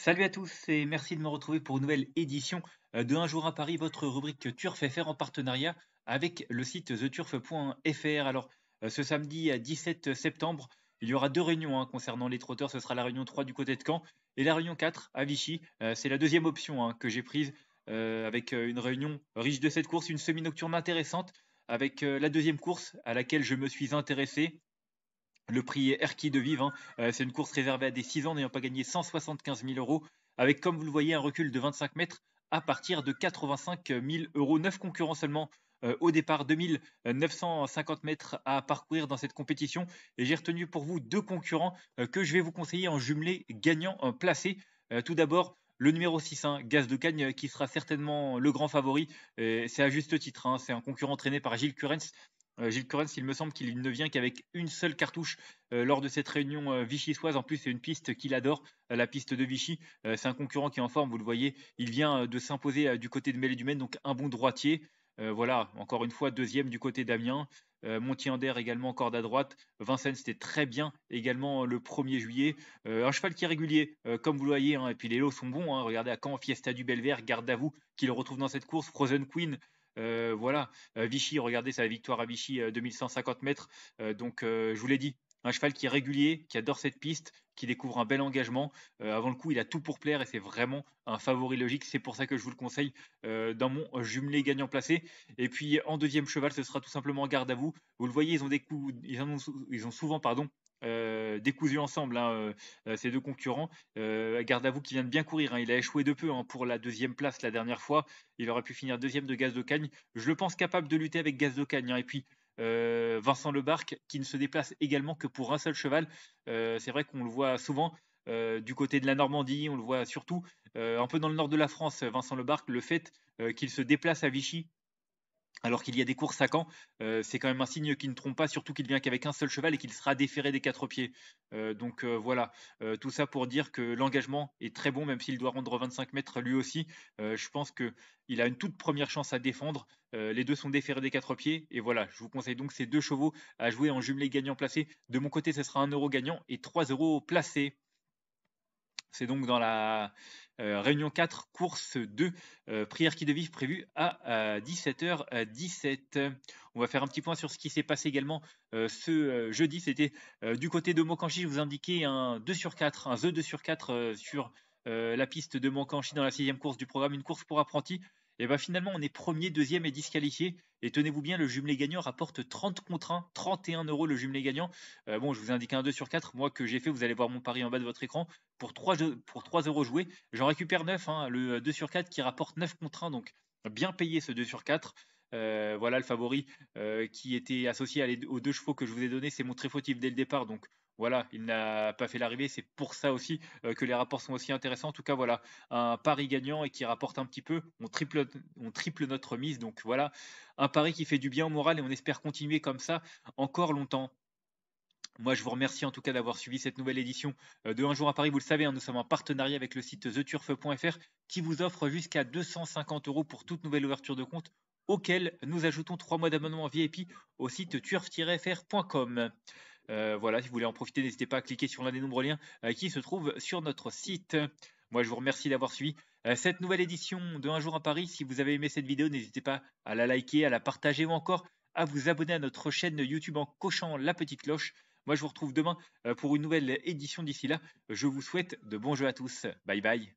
Salut à tous et merci de me retrouver pour une nouvelle édition euh, de Un jour à Paris, votre rubrique Turf FR en partenariat avec le site theturf.fr. Alors, euh, ce samedi 17 septembre, il y aura deux réunions hein, concernant les trotteurs. Ce sera la réunion 3 du côté de Caen et la réunion 4 à Vichy. Euh, c'est la deuxième option hein, que j'ai prise avec une réunion riche de cette course, une semi-nocturne intéressante avec la deuxième course à laquelle je me suis intéressé le prix Erki de Vivre, hein. euh, c'est une course réservée à des 6 ans n'ayant pas gagné 175 000 euros, avec comme vous le voyez un recul de 25 mètres à partir de 85 000 euros. 9 concurrents seulement euh, au départ, 2950 mètres à parcourir dans cette compétition. Et j'ai retenu pour vous deux concurrents euh, que je vais vous conseiller en jumelé gagnant placé. tout d'abord, le numéro 6, hein, Gaz de Cagne, qui sera certainement le grand favori. C'est à juste titre. Hein. C'est un concurrent traîné par Gilles Currens. Euh, Gilles Correns, il me semble qu'il ne vient qu'avec une seule cartouche euh, lors de cette réunion euh, vichysoise. En plus, c'est une piste qu'il adore, la piste de Vichy. c'est un concurrent qui est en forme, vous le voyez. Il vient de s'imposer du côté de Mélé du donc un bon droitier. voilà, encore une fois, deuxième du côté d'Amiens. montier également corde à droite. Vincennes, c'était très bien également le 1er juillet. un cheval qui est régulier, comme vous le voyez. Hein, et puis les lots sont bons. Hein. regardez à Caen, Fiesta du Belvert, garde à vous, qui retrouve dans cette course. Frozen Queen, euh, voilà, euh, Vichy, regardez, sa victoire à Vichy, 2150 euh, mètres. donc, je vous l'ai dit, un cheval qui est régulier, qui adore cette piste, qui découvre un bel engagement. avant le coup, il a tout pour plaire et c'est vraiment un favori logique. C'est pour ça que je vous le conseille dans mon jumelé gagnant placé. Et puis en deuxième cheval, ce sera tout simplement garde à vous. Vous le voyez, ils ont, des coups, ils ont souvent pardon, euh, décousu ensemble, hein, euh, ces deux concurrents. Euh, garde à vous qui vient de bien courir. Hein. il a échoué de peu hein, pour la deuxième place la dernière fois. Il aurait pu finir deuxième de Gaz de Cagne. Je le pense capable de lutter avec Gaz de Cagne. Et puis Vincent Lebarque qui ne se déplace également que pour un seul cheval. C'est vrai qu'on le voit souvent. du côté de la Normandie, on le voit surtout un peu dans le nord de la France. Vincent Lebarque, le fait qu'il se déplace à Vichy alors qu'il y a des courses à Caen, euh, c'est quand même un signe qui ne trompe pas, surtout qu'il vient qu'avec un seul cheval et qu'il sera déféré des quatre pieds. Euh, donc euh, voilà, tout ça pour dire que l'engagement est très bon, même s'il doit rendre 25 mètres lui aussi. je pense qu'il a une toute première chance à défendre. les deux sont déférés des quatre pieds. Et voilà, je vous conseille donc ces deux chevaux à jouer en jumelé gagnant placé. De mon côté, ce sera un euro gagnant et 3 euros placé. C'est donc dans la euh, réunion 4, course 2, euh, prière qui devive prévue à, 17h17. Euh, On va faire un petit point sur ce qui s'est passé également ce jeudi. C'était du côté de Mokanchi, je vous indiquais un 2 sur 4, un The 2 sur 4 sur la piste de Mokanchi dans la sixième course du programme, une course pour apprentis et eh bien finalement on est premier, deuxième et disqualifié. Et tenez-vous bien, le jumelé gagnant rapporte 30 contre 1, 31 euros le jumelé gagnant. Euh, bon, je vous indique un 2 sur 4, moi que j'ai fait, vous allez voir mon pari en bas de votre écran. Pour 3, pour 3 euros joués, j'en récupère 9, hein, le 2 euh, sur 4 qui rapporte 9 contre 1, donc bien payé ce 2 sur 4. Euh, voilà le favori qui était associé à aux deux chevaux que je vous ai donné, c'est mon très dès le départ, donc voilà, il n'a pas fait l'arrivée. C'est pour ça aussi euh, que les rapports sont aussi intéressants. En tout cas, voilà, un pari gagnant et qui rapporte un petit peu. On triple, on triple notre mise. Donc voilà, un pari qui fait du bien au moral et on espère continuer comme ça encore longtemps. Moi, je vous remercie en tout cas d'avoir suivi cette nouvelle édition euh, de Un jour à Paris. Vous le savez, hein, nous sommes en partenariat avec le site theturf.fr qui vous offre jusqu'à 250 euros pour toute nouvelle ouverture de compte auquel nous ajoutons trois mois d'abonnement VIP au site turf-fr.com. Euh, voilà, si vous voulez en profiter, n'hésitez pas à cliquer sur l'un des nombreux liens euh, qui se trouvent sur notre site. Moi, je vous remercie d'avoir suivi euh, cette nouvelle édition de Un jour à Paris. Si vous avez aimé cette vidéo, n'hésitez pas à la liker, à la partager ou encore à vous abonner à notre chaîne YouTube en cochant la petite cloche. Moi, je vous retrouve demain pour une nouvelle édition. D'ici là, je vous souhaite de bons jeux à tous. Bye bye.